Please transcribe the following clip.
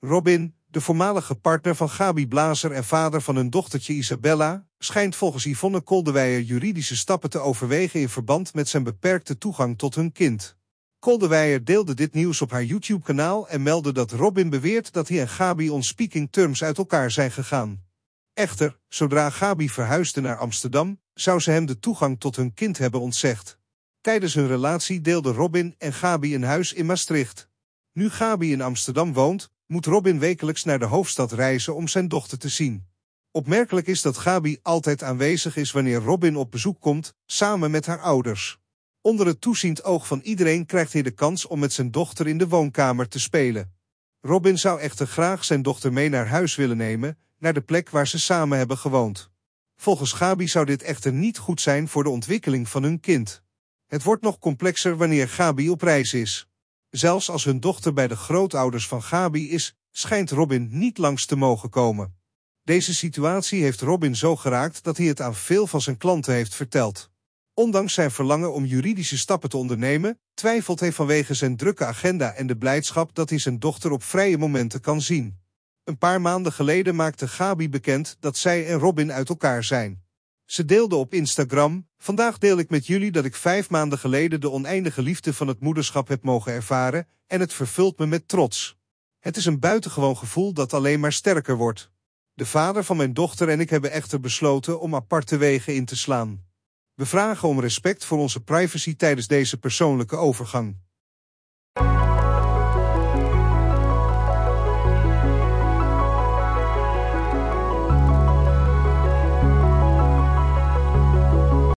Robin, de voormalige partner van Gabi Blazer en vader van hun dochtertje Isabella, schijnt volgens Yvonne Koldewijer juridische stappen te overwegen in verband met zijn beperkte toegang tot hun kind. Koldewijer deelde dit nieuws op haar YouTube-kanaal en meldde dat Robin beweert dat hij en Gabi on speaking terms uit elkaar zijn gegaan. Echter, zodra Gabi verhuisde naar Amsterdam, zou ze hem de toegang tot hun kind hebben ontzegd. Tijdens hun relatie deelden Robin en Gabi een huis in Maastricht. Nu Gabi in Amsterdam woont, moet Robin wekelijks naar de hoofdstad reizen om zijn dochter te zien. Opmerkelijk is dat Gabi altijd aanwezig is wanneer Robin op bezoek komt, samen met haar ouders. Onder het toeziend oog van iedereen krijgt hij de kans om met zijn dochter in de woonkamer te spelen. Robin zou echter graag zijn dochter mee naar huis willen nemen, naar de plek waar ze samen hebben gewoond. Volgens Gabi zou dit echter niet goed zijn voor de ontwikkeling van hun kind. Het wordt nog complexer wanneer Gabi op reis is. Zelfs als hun dochter bij de grootouders van Gabi is, schijnt Robin niet langs te mogen komen. Deze situatie heeft Robin zo geraakt dat hij het aan veel van zijn klanten heeft verteld. Ondanks zijn verlangen om juridische stappen te ondernemen, twijfelt hij vanwege zijn drukke agenda en de blijdschap dat hij zijn dochter op vrije momenten kan zien. Een paar maanden geleden maakte Gabi bekend dat zij en Robin uit elkaar zijn. Ze deelde op Instagram, vandaag deel ik met jullie dat ik vijf maanden geleden de oneindige liefde van het moederschap heb mogen ervaren en het vervult me met trots. Het is een buitengewoon gevoel dat alleen maar sterker wordt. De vader van mijn dochter en ik hebben echter besloten om aparte wegen in te slaan. We vragen om respect voor onze privacy tijdens deze persoonlijke overgang.